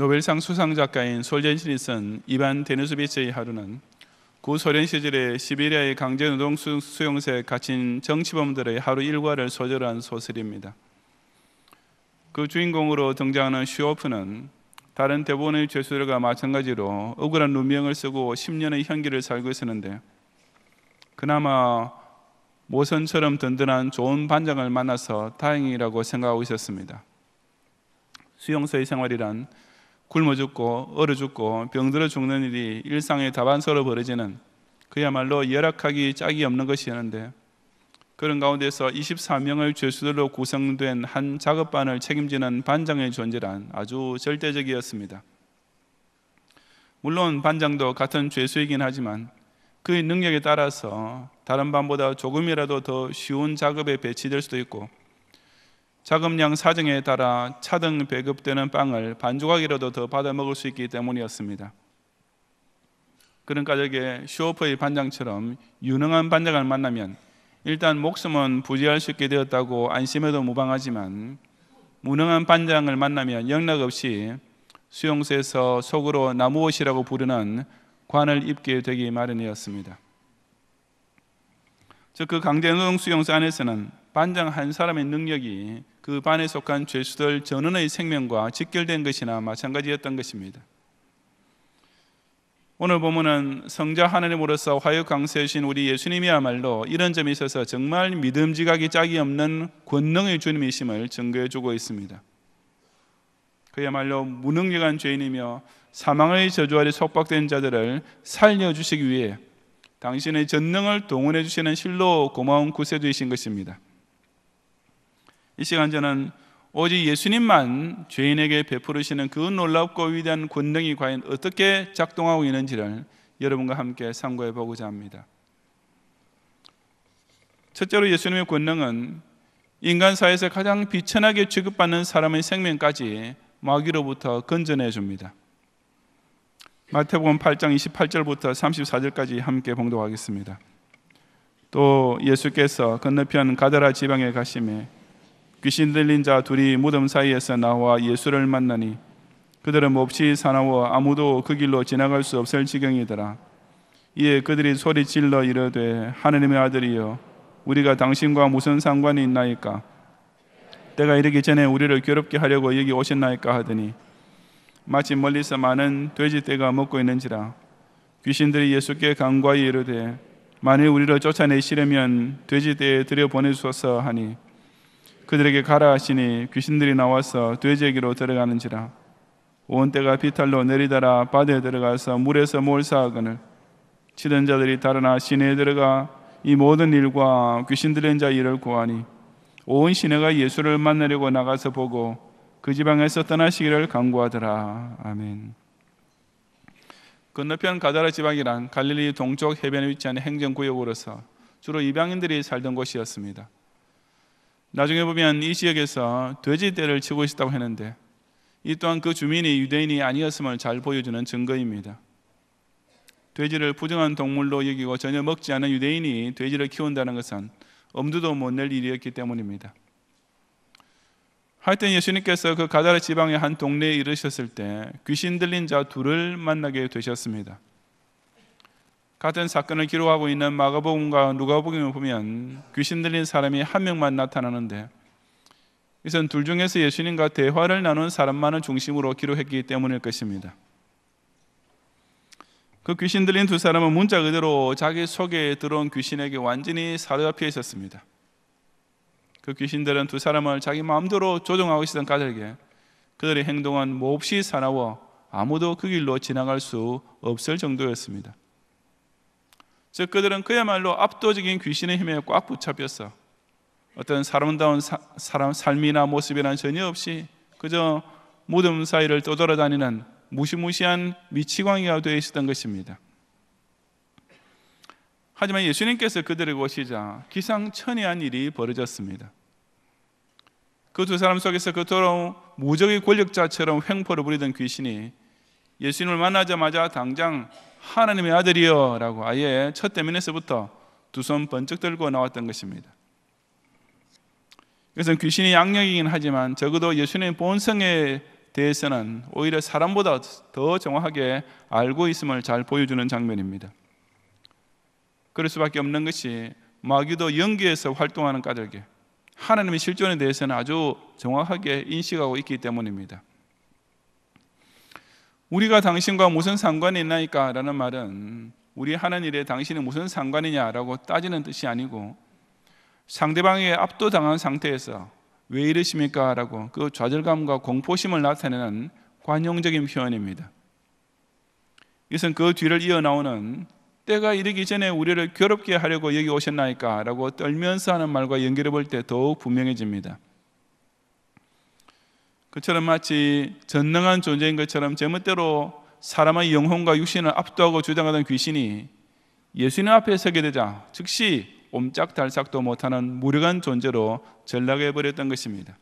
노벨상 수상 작가인 솔젠시니슨 이반 데누스비츠의 하루는 구소련 시절의 시베리아의 강제노동 수용소에 갇힌 정치범들의 하루 일과를 소절한 소설입니다. 그 주인공으로 등장하는 슈오프는 다른 대본의 죄수들과 마찬가지로 억울한 누명을 쓰고 10년의 형기를 살고 있었는데 그나마 모선처럼 든든한 좋은 반장을 만나서 다행이라고 생각하고 있었습니다. 수용소의 생활이란 굶어 죽고 얼어 죽고 병들어 죽는 일이 일상의 다반사로 벌어지는 그야말로 열악하기 짝이 없는 것이었는데 그런 가운데서 24명의 죄수들로 구성된 한 작업반을 책임지는 반장의 존재란 아주 절대적이었습니다. 물론 반장도 같은 죄수이긴 하지만 그의 능력에 따라서 다른 반보다 조금이라도 더 쉬운 작업에 배치될 수도 있고 자금량 사정에 따라 차등 배급되는 빵을 반조각이라도 더 받아 먹을 수 있기 때문이었습니다. 그러니까 저 쇼퍼의 반장처럼 유능한 반장을 만나면 일단 목숨은 부지할 수 있게 되었다고 안심해도 무방하지만 무능한 반장을 만나면 영락 없이 수용소에서 속으로 나무옷이라고 부르는 관을 입게 되기 마련이었습니다. 즉 그 강제노동 수용소 안에서는 반장 한 사람의 능력이 그 반에 속한 죄수들 전원의 생명과 직결된 것이나 마찬가지였던 것입니다. 오늘 보면은 성자 하나님으로서 화요 강세신 우리 예수님이야말로 이런 점에 있어서 정말 믿음 지각이 짝이 없는 권능의 주님이심을 증거해 주고 있습니다. 그야말로 무능력한 죄인이며 사망의 저주 아래 속박된 자들을 살려 주시기 위해 당신의 전능을 동원해 주시는 실로 고마운 구세주이신 것입니다. 이 시간 저는 오직 예수님만 죄인에게 베풀으시는그 놀랍고 위대한 권능이 과연 어떻게 작동하고 있는지를 여러분과 함께 상고해 보고자 합니다. 첫째로 예수님의 권능은 인간 사회에서 가장 비천하게 취급받는 사람의 생명까지 마귀로부터 건져내 줍니다. 마태복음 8장 28절부터 34절까지 함께 봉독하겠습니다. 또 예수께서 건너편 가다라 지방에 가심에 귀신 들린 자 둘이 무덤 사이에서 나와 예수를 만나니 그들은 몹시 사나워 아무도 그 길로 지나갈 수 없을 지경이더라. 이에 그들이 소리 질러 이르되 하느님의 아들이여 우리가 당신과 무슨 상관이 있나이까 때가 이르기 전에 우리를 괴롭게 하려고 여기 오셨나이까 하더니 마치 멀리서 많은 돼지떼가 먹고 있는지라 귀신들이 예수께 간과히 이르되 만일 우리를 쫓아내시려면 돼지떼에 들여 보내소서 하니 그들에게 가라 하시니 귀신들이 나와서 돼지에게로 들어가는지라 온 때가 비탈로 내리더라 바다에 들어가서 물에서 몰사하거늘 치던 자들이 달아나 시내에 들어가 이 모든 일과 귀신 들린 자 일을 구하니 온 시내가 예수를 만나려고 나가서 보고 그 지방에서 떠나시기를 간구하더라 아멘 건너편 가다라 지방이란 갈릴리 동쪽 해변에 위치한 행정구역으로서 주로 이방인들이 살던 곳이었습니다 나중에 보면 이 지역에서 돼지떼를 치고 있었다고 했는데 이 또한 그 주민이 유대인이 아니었음을 잘 보여주는 증거입니다. 돼지를 부정한 동물로 여기고 전혀 먹지 않은 유대인이 돼지를 키운다는 것은 엄두도 못 낼 일이었기 때문입니다. 하여튼 예수님께서 그 가다라 지방의 한 동네에 이르셨을 때 귀신 들린 자 둘을 만나게 되셨습니다. 같은 사건을 기록하고 있는 마가복음과 누가복음을 보면 귀신 들린 사람이 한 명만 나타나는데 이것은 둘 중에서 예수님과 대화를 나눈 사람만을 중심으로 기록했기 때문일 것입니다. 그 귀신 들린 두 사람은 문자 그대로 자기 속에 들어온 귀신에게 완전히 사로잡혀 있었습니다. 그 귀신들은 두 사람을 자기 마음대로 조종하고 있었던 까닭에 그들의 행동은 몹시 사나워 아무도 그 길로 지나갈 수 없을 정도였습니다. 즉 그들은 그야말로 압도적인 귀신의 힘에 꽉 붙잡혔어. 어떤 사람다운 사, 사람 삶이나 모습이란 전혀 없이 그저 무덤 사이를 떠돌아다니는 무시무시한 미치광이가 되어 있었던 것입니다. 하지만 예수님께서 그들을 보시자 기상천외한 일이 벌어졌습니다. 그 두 사람 속에서 그토록 무적의 권력자처럼 횡포를 부리던 귀신이 예수님을 만나자마자 당장 하나님의 아들이여라고 아예 첫 대면에서부터 두 손 번쩍 들고 나왔던 것입니다. 이것은 귀신이 양력이긴 하지만 적어도 예수님의 본성에 대해서는 오히려 사람보다 더 정확하게 알고 있음을 잘 보여주는 장면입니다. 그럴 수밖에 없는 것이 마귀도 연기에서 활동하는 까닭에 하나님의 실존에 대해서는 아주 정확하게 인식하고 있기 때문입니다. 우리가 당신과 무슨 상관이 있나이까? 라는 말은 우리 하는 일에 당신이 무슨 상관이냐라고 따지는 뜻이 아니고 상대방에게 압도당한 상태에서 왜 이러십니까? 라고 그 좌절감과 공포심을 나타내는 관용적인 표현입니다. 이것은 그 뒤를 이어나오는 때가 이르기 전에 우리를 괴롭게 하려고 여기 오셨나이까? 라고 떨면서 하는 말과 연결해 볼 때 더욱 분명해집니다. 그처럼 마치 전능한 존재인 것처럼 제멋대로 사람의 영혼과 육신을 압도하고 주장하던 귀신이 예수님 앞에 서게 되자 즉시 옴짝달싹도 못하는 무력한 존재로 전락해 버렸던 것입니다.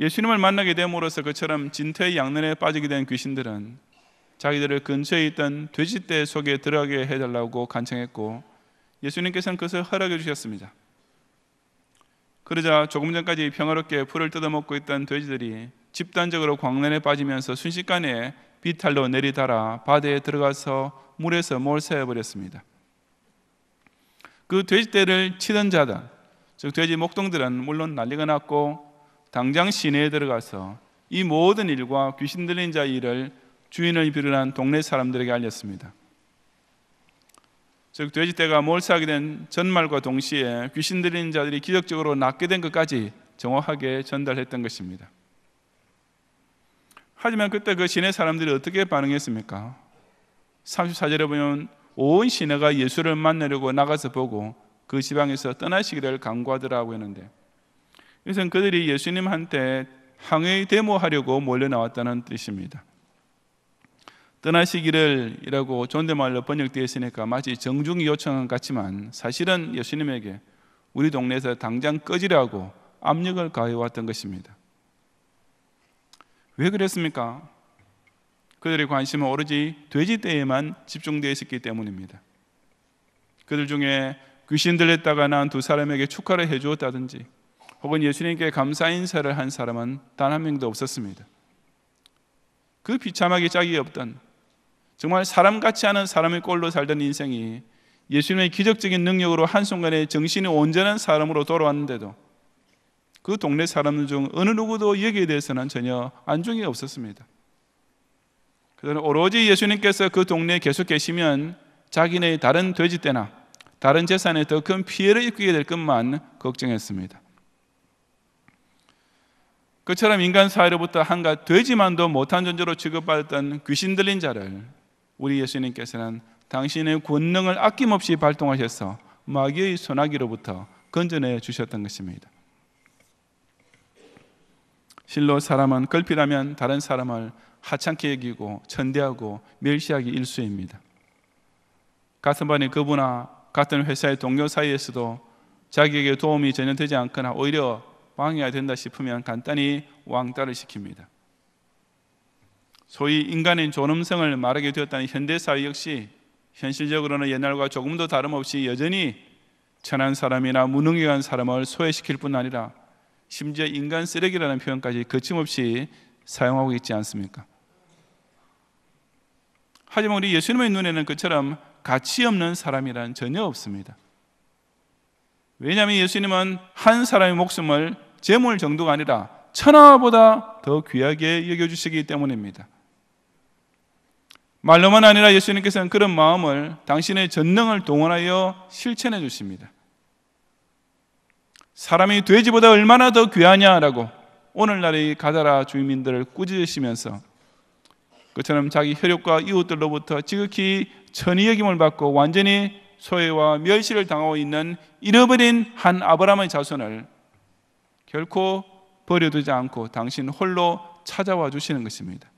예수님을 만나게 됨으로써 그처럼 진퇴 양면에 빠지게 된 귀신들은 자기들을 근처에 있던 돼지떼 속에 들어가게 해달라고 간청했고 예수님께서는 그것을 허락해 주셨습니다. 그러자 조금 전까지 평화롭게 풀을 뜯어먹고 있던 돼지들이 집단적으로 광란에 빠지면서 순식간에 비탈로 내리달아 바다에 들어가서 물에서 몰살해버렸습니다. 그 돼지떼를 치던 자들, 즉 돼지 목동들은 물론 난리가 났고 당장 시내에 들어가서 이 모든 일과 귀신 들린 자 일을 주인을 비롯한 동네 사람들에게 알렸습니다. 즉 돼지떼가 몰수하게 된 전말과 동시에 귀신 들린 자들이 기적적으로 낫게 된 것까지 정확하게 전달했던 것입니다. 하지만 그때 그 시내 사람들이 어떻게 반응했습니까? 34절에 보면 온 시내가 예수를 만나려고 나가서 보고 그 지방에서 떠나시기를 강구하더라고 했는데 이것은 그들이 예수님한테 항의 데모하려고 몰려 나왔다는 뜻입니다. 떠나시기를이라고 존댓말로 번역되어 있으니까 마치 정중히 요청한 같지만 사실은 예수님에게 우리 동네에서 당장 꺼지라고 압력을 가해왔던 것입니다. 왜 그랬습니까? 그들의 관심은 오로지 돼지떼에만 집중되어 있었기 때문입니다. 그들 중에 귀신 들렸다가 난 두 사람에게 축하를 해주었다든지 혹은 예수님께 감사 인사를 한 사람은 단 한 명도 없었습니다. 그 비참하게 짝이 없던 정말 사람 같지 않은 사람의 꼴로 살던 인생이 예수님의 기적적인 능력으로 한순간에 정신이 온전한 사람으로 돌아왔는데도 그 동네 사람들 중 어느 누구도 여기에 대해서는 전혀 안중이 없었습니다. 그들은 오로지 예수님께서 그 동네에 계속 계시면 자기네 의 다른 돼지때나 다른 재산에 더 큰 피해를 입게 될 것만 걱정했습니다. 그처럼 인간 사회로부터 한가 돼지만도 못한 존재로 취급받았던 귀신 들린 자를 우리 예수님께서는 당신의 권능을 아낌없이 발동하셔서 마귀의 소나기로부터 건져내 주셨던 것입니다. 실로 사람은 걸핏하면 다른 사람을 하찮게 여기고 천대하고 멸시하기 일수입니다. 같은 반에 그분과 같은 회사의 동료 사이에서도 자기에게 도움이 전혀 되지 않거나 오히려 왕이야 된다 싶으면 간단히 왕따를 시킵니다. 소위 인간의 존엄성을 말하게 되었다는 현대 사회 역시 현실적으로는 옛날과 조금도 다름없이 여전히 천한 사람이나 무능력한 사람을 소외시킬 뿐 아니라 심지어 인간 쓰레기라는 표현까지 거침없이 사용하고 있지 않습니까? 하지만 우리 예수님의 눈에는 그처럼 가치 없는 사람이란 전혀 없습니다. 왜냐하면 예수님은 한 사람의 목숨을 재물 정도가 아니라 천하보다 더 귀하게 여겨주시기 때문입니다. 말로만 아니라 예수님께서는 그런 마음을 당신의 전능을 동원하여 실천해 주십니다. 사람이 돼지보다 얼마나 더 귀하냐라고 오늘날의 가자라 주민들을 꾸짖으시면서 그처럼 자기 혈육과 이웃들로부터 지극히 천의 여김을 받고 완전히 소외와 멸시를 당하고 있는 잃어버린 한 아브라함의 자손을 결코 버려두지 않고 당신 홀로 찾아와 주시는 것입니다.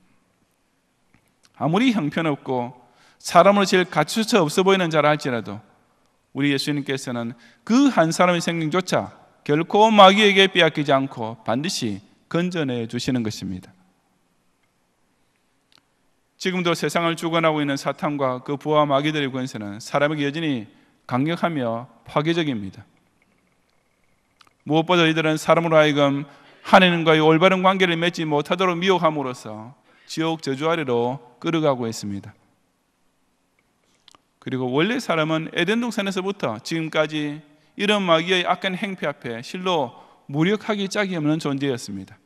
아무리 형편없고 사람으로 제일 갖출쳐 없어 보이는 자라 할지라도 우리 예수님께서는 그 한 사람의 생명조차 결코 마귀에게 빼앗기지 않고 반드시 건져내 주시는 것입니다. 지금도 세상을 주관하고 있는 사탄과 그 부하 마귀들의 권세는 사람에게 여전히 강력하며 파괴적입니다. 무엇보다 이들은 사람으로 하여금 하나님과의 올바른 관계를 맺지 못하도록 미혹함으로써 지옥 저주 아래로 끌어가고 있습니다. 그리고 원래 사람은 에덴 동산에서부터 지금까지 이런 마귀의 악한 행패 앞에 실로 무력하기 짝이 없는 존재였습니다.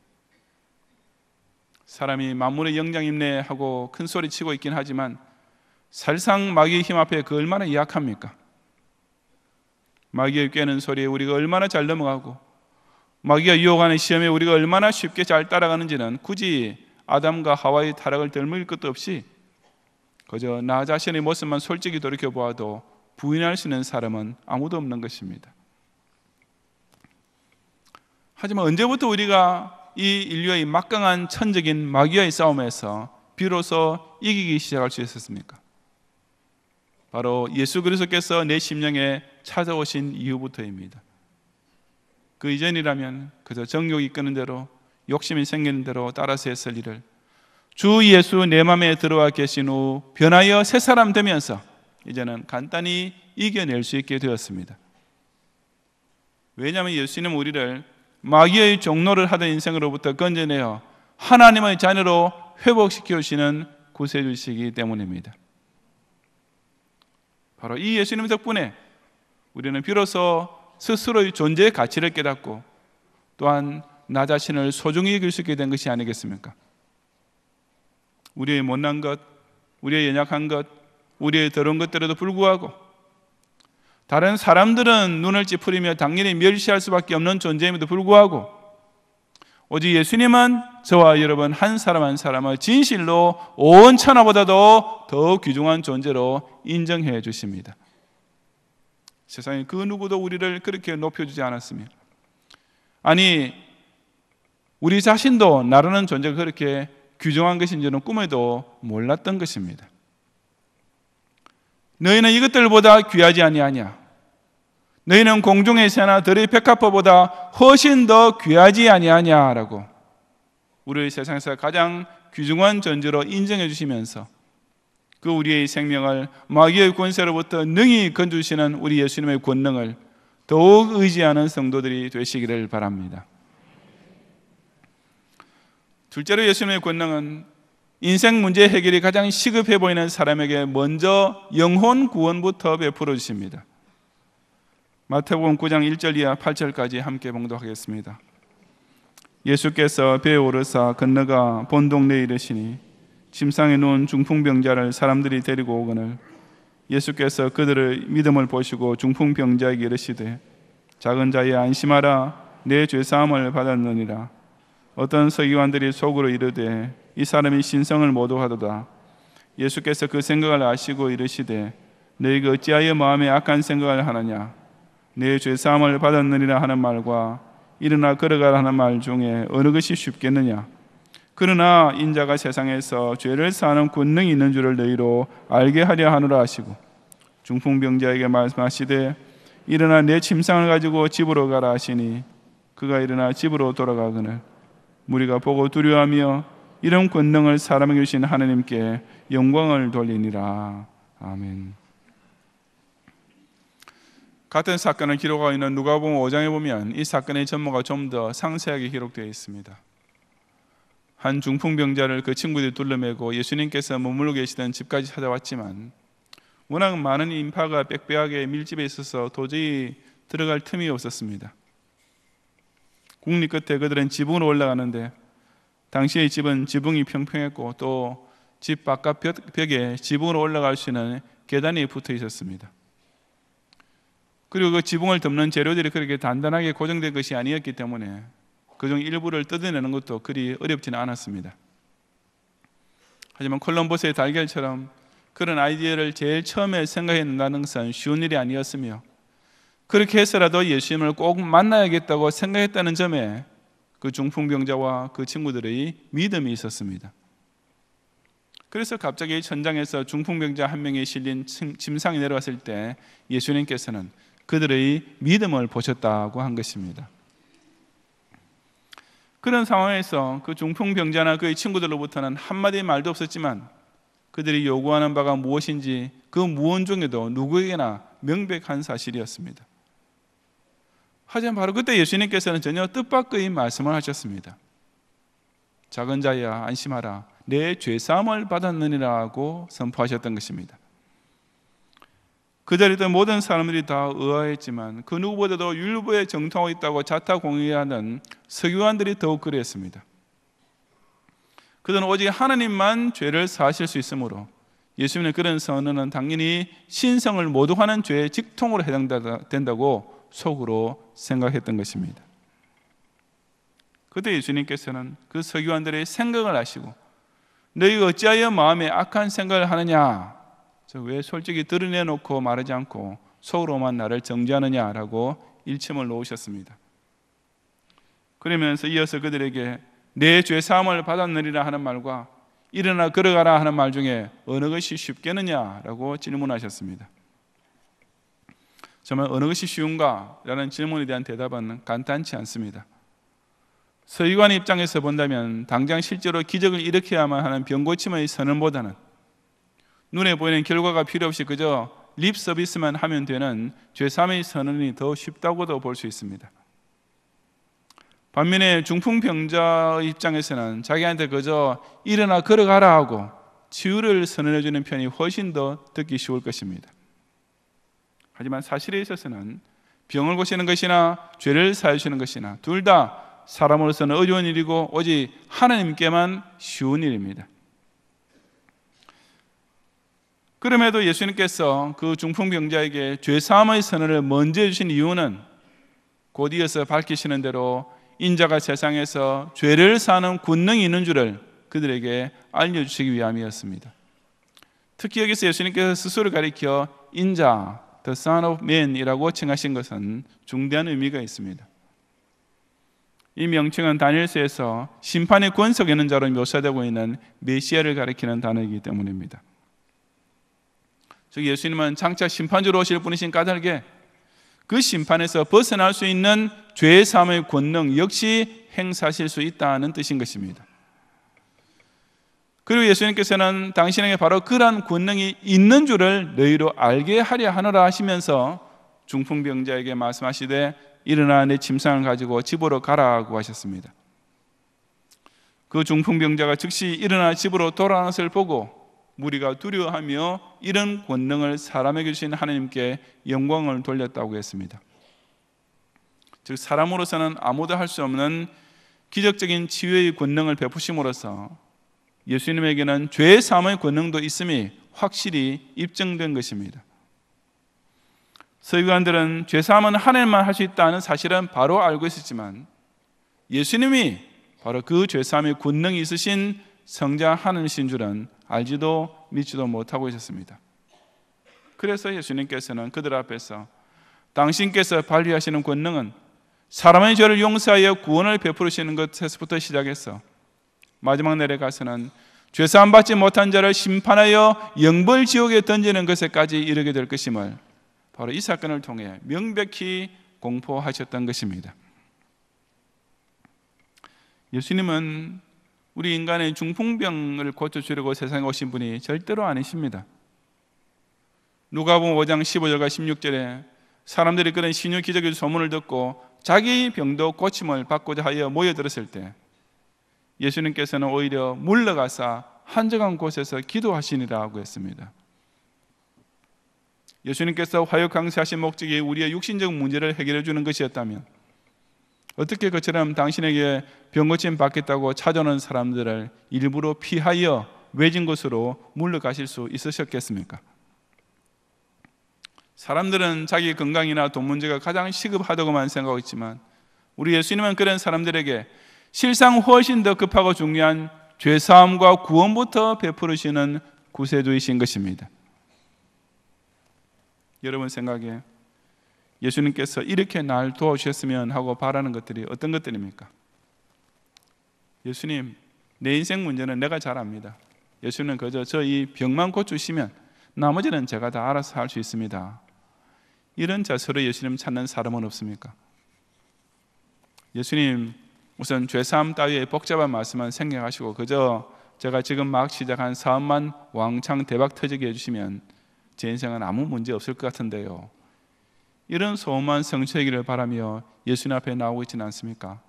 사람이 만물의 영장 임례하고 큰 소리 치고 있긴 하지만 살상 마귀의 힘 앞에 그 얼마나 약합니까? 마귀의 깨는 소리에 우리가 얼마나 잘 넘어가고 마귀가 유혹하는 시험에 우리가 얼마나 쉽게 잘 따라가는지는 굳이 아담과 하와의 타락을 덜일것도 없이 그저 나 자신의 모습만 솔직히 돌이켜 보아도 부인할 수 있는 사람은 아무도 없는 것입니다. 하지만 언제부터 우리가 이 인류의 막강한 천적인 마귀와의 싸움에서 비로소 이기기 시작할 수 있었습니까? 바로 예수 그리스도께서 내 심령에 찾아오신 이후부터입니다. 그 이전이라면 그저 정욕이 끄는 대로 욕심이 생기는 대로 따라서 했을 일을 주 예수 내맘에 들어와 계신 후 변하여 새 사람 되면서 이제는 간단히 이겨낼 수 있게 되었습니다. 왜냐하면 예수님은 우리를 마귀의 종로를 하던 인생으로부터 건져내어 하나님의 자녀로 회복시켜 주시는 구세주시기 때문입니다. 바로 이 예수님 덕분에 우리는 비로소 스스로의 존재의 가치를 깨닫고 또한 나 자신을 소중히 여길 수 있게 된 것이 아니겠습니까? 우리의 못난 것, 우리의 연약한 것, 우리의 더러운 것들에도 불구하고 다른 사람들은 눈을 찌푸리며 당연히 멸시할 수밖에 없는 존재임에도 불구하고 오직 예수님은 저와 여러분 한 사람 한 사람을 진실로 온 천하보다도 더 귀중한 존재로 인정해 주십니다. 세상에 그 누구도 우리를 그렇게 높여주지 않았으며 아니 우리 자신도 나라는 존재가 그렇게 규정한 것인지는 꿈에도 몰랐던 것입니다. 너희는 이것들보다 귀하지 아니하냐? 너희는 공중의 새나 들의 백합보다 훨씬 더 귀하지 아니하냐라고 우리의 세상에서 가장 귀중한 존재로 인정해 주시면서 그 우리의 생명을 마귀의 권세로부터 능히 건주시는 우리 예수님의 권능을 더욱 의지하는 성도들이 되시기를 바랍니다. 둘째로 예수님의 권능은 인생 문제 해결이 가장 시급해 보이는 사람에게 먼저 영혼 구원부터 베풀어 주십니다. 마태복음 9장 1절 이하 8절까지 함께 봉독하겠습니다. 예수께서 배에 오르사 건너가 본 동네에 이르시니 침상에 누운 중풍병자를 사람들이 데리고 오거늘 예수께서 그들의 믿음을 보시고 중풍병자에게 이르시되 작은 자야 안심하라 내죄 사함을 받았느니라 어떤 서기관들이 속으로 이르되 이 사람이 신성을 모독하도다. 예수께서 그 생각을 아시고 이르시되 너희가 그 어찌하여 마음에 악한 생각을 하느냐 내죄 사함을 받았느니라 하는 말과 일어나 걸어가라 하는 말 중에 어느 것이 쉽겠느냐 그러나 인자가 세상에서 죄를 사하는 권능이 있는 줄을 너희로 알게 하려 하노라 하시고 중풍병자에게 말씀하시되 일어나 내 침상을 가지고 집으로 가라 하시니 그가 일어나 집으로 돌아가거늘 우리가 보고 두려워하며 이런 권능을 사람에게 주신 하나님께 영광을 돌리니라. 아멘. 같은 사건을 기록하고 있는 누가복음 5장에 보면 이 사건의 전모가 좀 더 상세하게 기록되어 있습니다. 한 중풍병자를 그 친구들이 둘러매고 예수님께서 머물러 계시던 집까지 찾아왔지만 워낙 많은 인파가 빽빽하게 밀집에 있어서 도저히 들어갈 틈이 없었습니다. 국립 끝에 그들은 지붕으로 올라가는데 당시의 집은 지붕이 평평했고 또 집 바깥 벽에 지붕으로 올라갈 수 있는 계단이 붙어 있었습니다. 그리고 그 지붕을 덮는 재료들이 그렇게 단단하게 고정된 것이 아니었기 때문에 그 중 일부를 뜯어내는 것도 그리 어렵지는 않았습니다. 하지만 콜럼버스의 달걀처럼 그런 아이디어를 제일 처음에 생각했는 가능성은 쉬운 일이 아니었으며 그렇게 해서라도 예수님을 꼭 만나야겠다고 생각했다는 점에 그 중풍병자와 그 친구들의 믿음이 있었습니다. 그래서 갑자기 천장에서 중풍병자 한 명이 실린 짐상이 내려왔을 때 예수님께서는 그들의 믿음을 보셨다고 한 것입니다. 그런 상황에서 그 중풍병자나 그의 친구들로부터는 한마디 말도 없었지만 그들이 요구하는 바가 무엇인지 그 무언 중에도 누구에게나 명백한 사실이었습니다. 하지만 바로 그때 예수님께서는 전혀 뜻밖의 말씀을 하셨습니다. 작은 자야 안심하라 내 죄사함을 받았느니라고 선포하셨던 것입니다. 그 자리에 있던 모든 사람들이 다 의아했지만 그 누구보다도 율법에 정통하고 있다고 자타 공유하는 서기관들이 더욱 그랬습니다. 그들은 오직 하나님만 죄를 사하실 수 있으므로 예수님의 그런 선언은 당연히 신성을 모독하는 죄의 직통으로 해당된다고 속으로 생각했던 것입니다. 그때 예수님께서는 그 서기관들의 생각을 아시고 너희가 어찌하여 마음에 악한 생각을 하느냐? 왜 솔직히 드러내놓고 말하지 않고 속으로만 나를 정죄하느냐라고 일침을 놓으셨습니다. 그러면서 이어서 그들에게 내죄 사함을 받았느니라 하는 말과 일어나 걸어가라 하는 말 중에 어느 것이 쉽겠느냐라고 질문하셨습니다. 정말 어느 것이 쉬운가라는 질문에 대한 대답은 간단치 않습니다. 서기관의 입장에서 본다면 당장 실제로 기적을 일으켜야만 하는 병고침의 선언보다는 눈에 보이는 결과가 필요 없이 그저 립 서비스만 하면 되는 죄삼의 선언이 더 쉽다고도 볼 수 있습니다. 반면에 중풍병자 입장에서는 자기한테 그저 일어나 걸어가라 하고 치유를 선언해주는 편이 훨씬 더 듣기 쉬울 것입니다. 하지만 사실에 있어서는 병을 고치는 것이나 죄를 사해 시는 것이나 둘 다 사람으로서는 어려운 일이고 오직 하나님께만 쉬운 일입니다. 그럼에도 예수님께서 그 중풍병자에게 죄사함의 선언을 먼저 해주신 이유는 곧 이어서 밝히시는 대로 인자가 세상에서 죄를 사는 권능이 있는 줄을 그들에게 알려주시기 위함이었습니다. 특히 여기서 예수님께서 스스로 가리켜 인자, the Son of Man이라고 칭하신 것은 중대한 의미가 있습니다. 이 명칭은 다니엘서에서 심판의 권석 있는 자로 묘사되고 있는 메시아를 가리키는 단어이기 때문입니다. 즉 예수님은 장차 심판주로 오실 분이신 까닭에 그 심판에서 벗어날 수 있는 죄의 삶의 권능 역시 행사하실 수 있다는 뜻인 것입니다. 그리고 예수님께서는 당신에게 바로 그러한 권능이 있는 줄을 너희로 알게 하려 하느라 하시면서 중풍병자에게 말씀하시되 일어나 내 침상을 가지고 집으로 가라고 하셨습니다. 그 중풍병자가 즉시 일어나 집으로 돌아가는 것을 보고 무리가 두려워하며 이런 권능을 사람에게 주신 하나님께 영광을 돌렸다고 했습니다. 즉 사람으로서는 아무도 할 수 없는 기적적인 치유의 권능을 베푸심으로써 예수님에게는 죄 사함의 권능도 있음이 확실히 입증된 것입니다. 서기관들은 죄 사함은 하나만할 수 있다는 사실은 바로 알고 있었지만 예수님이 바로 그 죄 사함의 권능이 있으신 성자 하나이신 줄은 알지도 믿지도 못하고 있었습니다. 그래서 예수님께서는 그들 앞에서 당신께서 발휘하시는 권능은 사람의 죄를 용서하여 구원을 베푸시는 것에서부터 시작해서 마지막 내려가서는 죄사함 받지 못한 자를 심판하여 영벌 지옥에 던지는 것에까지 이르게 될 것임을 바로 이 사건을 통해 명백히 공포하셨던 것입니다. 예수님은 우리 인간의 중풍병을 고쳐주려고 세상에 오신 분이 절대로 아니십니다. 누가복음 5장 15절과 16절에 사람들이 그런 신유 기적의 소문을 듣고 자기 병도 고침을 받고자 하여 모여들었을 때 예수님께서는 오히려 물러가사 한적한 곳에서 기도하시니라고 했습니다. 예수님께서 화요 강세하신 목적이 우리의 육신적 문제를 해결해 주는 것이었다면 어떻게 그처럼 당신에게 병고침 받겠다고 찾아오는 사람들을 일부러 피하여 외진 곳으로 물러가실 수 있으셨겠습니까? 사람들은 자기 건강이나 돈 문제가 가장 시급하다고만 생각했지만 우리 예수님은 그런 사람들에게 실상 훨씬 더 급하고 중요한 죄사함과 구원부터 베푸시는 풀 구세주이신 것입니다. 여러분 생각에 예수님께서 이렇게 날 도와주셨으면 하고 바라는 것들이 어떤 것들입니까? 예수님, 내 인생 문제는 내가 잘 압니다. 예수님은 그저 저 이 병만 고치시면 나머지는 제가 다 알아서 할 수 있습니다. 이런 자세로 예수님 찾는 사람은 없습니까? 예수님, 우선 죄사함 따위의 복잡한 말씀만 생략하시고 그저 제가 지금 막 시작한 사업만 왕창 대박 터지게 해주시면 제 인생은 아무 문제 없을 것 같은데요. 이런 소원만 성취하기를 바라며 예수님 앞에 나오고 있지는 않습니까?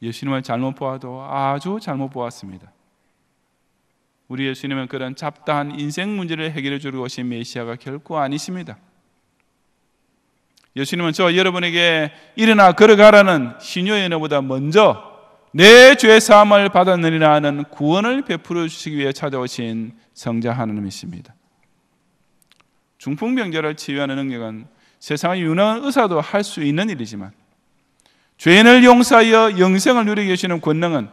예수님을 잘못 보아도 아주 잘못 보았습니다. 우리 예수님은 그런 잡다한 인생 문제를 해결해 주려고 오신 메시아가 결코 아니십니다. 예수님은 저 여러분에게 일어나 걸어가라는 신요의 언어보다 먼저 내 죄 사함을 받았느니라 하는 구원을 베풀어 주시기 위해 찾아오신 성자 하나님이십니다. 중풍병자를 치유하는 능력은 세상의 유능한 의사도 할 수 있는 일이지만 죄인을 용서하여 영생을 누리게 하시는 권능은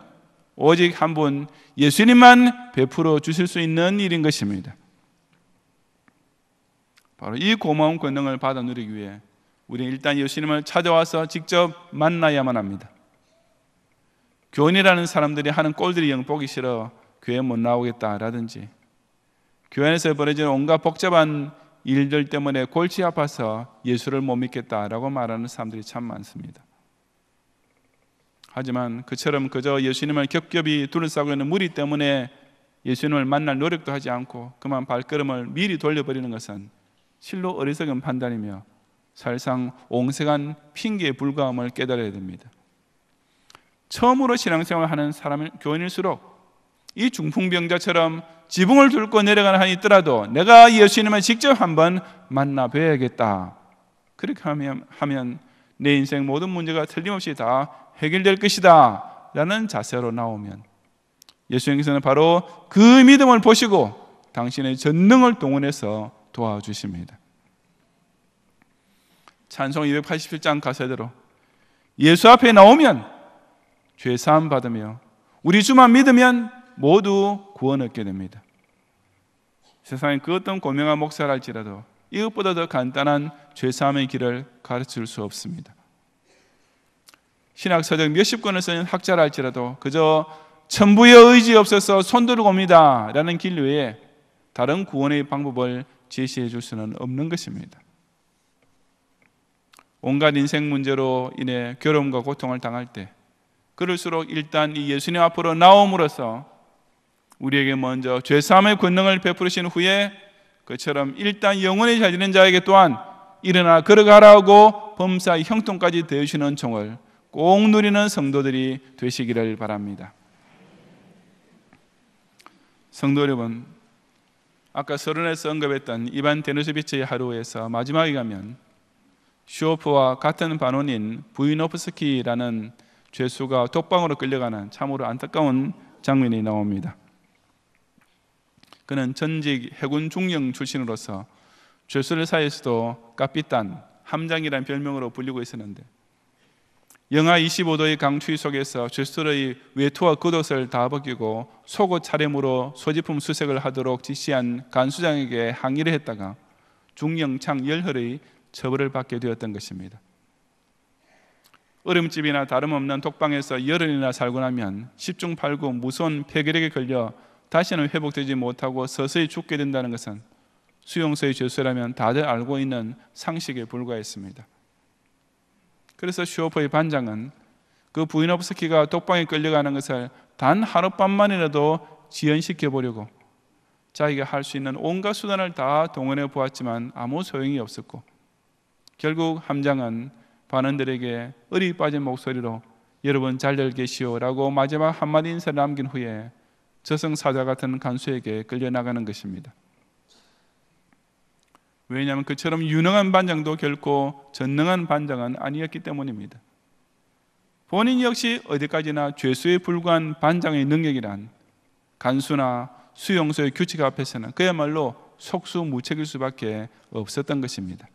오직 한 분 예수님만 베풀어 주실 수 있는 일인 것입니다. 바로 이 고마운 권능을 받아 누리기 위해 우리는 일단 예수님을 찾아와서 직접 만나야만 합니다. 교인이라는 사람들이 하는 꼴들이 영 보기 싫어 교회 못 나오겠다라든지 교회 안에서 벌어지는 온갖 복잡한 일들 때문에 골치 아파서 예수를 못 믿겠다라고 말하는 사람들이 참 많습니다. 하지만 그처럼 그저 예수님을 겹겹이 둘러싸고 있는 무리 때문에 예수님을 만날 노력도 하지 않고 그만 발걸음을 미리 돌려버리는 것은 실로 어리석은 판단이며 살상 옹색한 핑계에 불과함을 깨달아야 됩니다. 처음으로 신앙생활을 하는 사람 교인일수록 이 중풍병자처럼 지붕을 뚫고 내려가는 한이 있더라도 내가 예수님을 직접 한번 만나 뵈야겠다. 그렇게 하면, 하면 내 인생 모든 문제가 틀림없이 다 해결될 것이다. 라는 자세로 나오면 예수님께서는 바로 그 믿음을 보시고 당신의 전능을 동원해서 도와주십니다. 찬송 287장 가사대로 예수 앞에 나오면 죄 사함 받으며 우리 주만 믿으면 모두 구원 얻게 됩니다. 세상에 그 어떤 고명한 목사랄지라도 이것보다 더 간단한 죄 사함의 길을 가르칠 수 없습니다. 신학서적 몇십 권을 쓰는 학자랄지라도 그저 천부의 의지 없어서 손들고 옵니다라는 길 외에 다른 구원의 방법을 제시해 줄 수는 없는 것입니다. 온갖 인생 문제로 인해 괴로움과 고통을 당할 때 그럴수록 일단 이 예수님 앞으로 나옴으로써 우리에게 먼저 죄사함의 권능을 베푸신 후에 그처럼 일단 영원히 자지낸 자에게 또한 일어나 걸어가라고 범사의 형통까지 되시는 총을꼭 누리는 성도들이 되시기를 바랍니다. 성도 여러분, 아까 서론에서 언급했던 이반 데누스비치의 하루에서 마지막에 가면 쇼프와 같은 반원인 부이노프스키라는 죄수가 독방으로 끌려가는 참으로 안타까운 장면이 나옵니다. 그는 전직 해군 중령 출신으로서 죄수를 사이에서도 까삐딴 함장이란 별명으로 불리고 있었는데 영하 25도의 강추위 속에서 죄수의 외투와 겉옷을 다 벗기고 속옷 차림으로 소지품 수색을 하도록 지시한 간수장에게 항의를 했다가 중령창 열흘의 처벌을 받게 되었던 것입니다. 얼음집이나 다름없는 독방에서 열흘이나 살고 나면 십중팔구 무서운 폐결핵에 걸려 다시는 회복되지 못하고 서서히 죽게 된다는 것은 수용소의 죄수라면 다들 알고 있는 상식에 불과했습니다. 그래서 슈오퍼의 반장은 그 부인업스키가 독방에 끌려가는 것을 단 하룻밤만이라도 지연시켜 보려고 자기가 할 수 있는 온갖 수단을 다 동원해 보았지만 아무 소용이 없었고 결국 함장은 반원들에게 어리 빠진 목소리로 여러분 잘들 계시오라고 마지막 한마디 인사를 남긴 후에 저승 사자 같은 간수에게 끌려나가는 것입니다. 왜냐하면 그처럼 유능한 반장도 결코 전능한 반장은 아니었기 때문입니다. 본인 역시 어디까지나 죄수에 불과한 반장의 능력이란 간수나 수용소의 규칙 앞에서는 그야말로 속수무책일 수밖에 없었던 것입니다.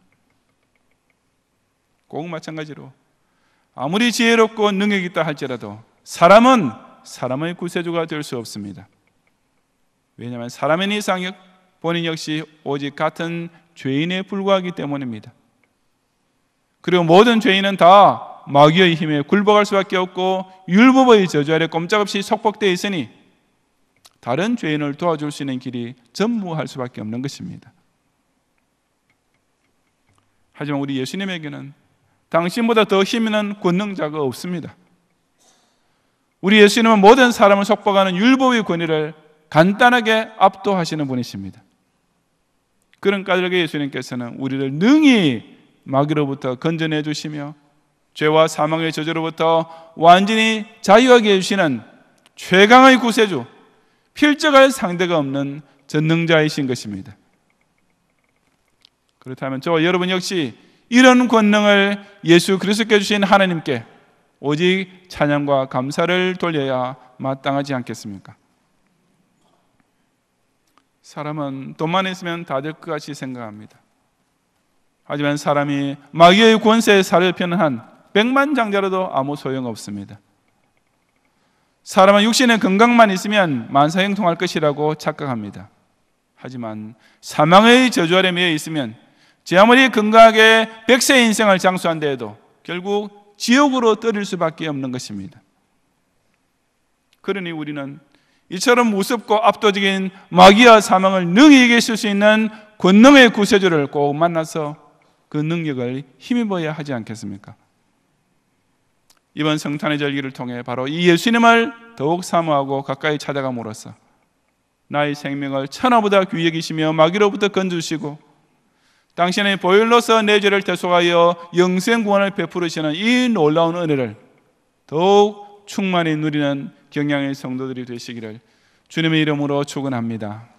꼭 마찬가지로 아무리 지혜롭고 능력 있다 할지라도 사람은 사람의 구세주가 될 수 없습니다. 왜냐하면 사람의 이상 본인 역시 오직 같은 죄인에 불과하기 때문입니다. 그리고 모든 죄인은 다 마귀의 힘에 굴복할 수밖에 없고 율법의 저주 아래 꼼짝없이 속박되어 있으니 다른 죄인을 도와줄 수 있는 길이 전무할 수밖에 없는 것입니다. 하지만 우리 예수님에게는 당신보다 더힘 있는 권능자가 없습니다. 우리 예수님은 모든 사람을 속박하는 율법의 권위를 간단하게 압도하시는 분이십니다. 그런 까닭에 예수님께서는 우리를 능히 마귀로부터 건져내 주시며 죄와 사망의 저주로부터 완전히 자유하게 해주시는 최강의 구세주, 필적할 상대가 없는 전능자이신 것입니다. 그렇다면 저와 여러분 역시 이런 권능을 예수 그리스도께 주신 하나님께 오직 찬양과 감사를 돌려야 마땅하지 않겠습니까? 사람은 돈만 있으면 다 될 것 같이 생각합니다. 하지만 사람이 마귀의 권세에 사로잡히는 한 백만 장자라도 아무 소용 없습니다. 사람은 육신의 건강만 있으면 만사형통할 것이라고 착각합니다. 하지만 사망의 저주 아래 매여 있으면 제 아무리 건강하게 백세 인생을 장수한데 해도 결국 지옥으로 떨릴 수밖에 없는 것입니다. 그러니 우리는 이처럼 무섭고 압도적인 마귀와 사망을 능히 이기실 수 있는 권능의 구세주를 꼭 만나서 그 능력을 힘입어야 하지 않겠습니까? 이번 성탄의 절기를 통해 바로 이 예수님을 더욱 사모하고 가까이 찾아감으로써 나의 생명을 천하보다 귀히 여기시며 마귀로부터 건주시고 당신의 보혈로서 내 죄를 대속하여 영생 구원을 베푸시는 이 놀라운 은혜를 더욱 충만히 누리는 경향의 성도들이 되시기를 주님의 이름으로 축원합니다.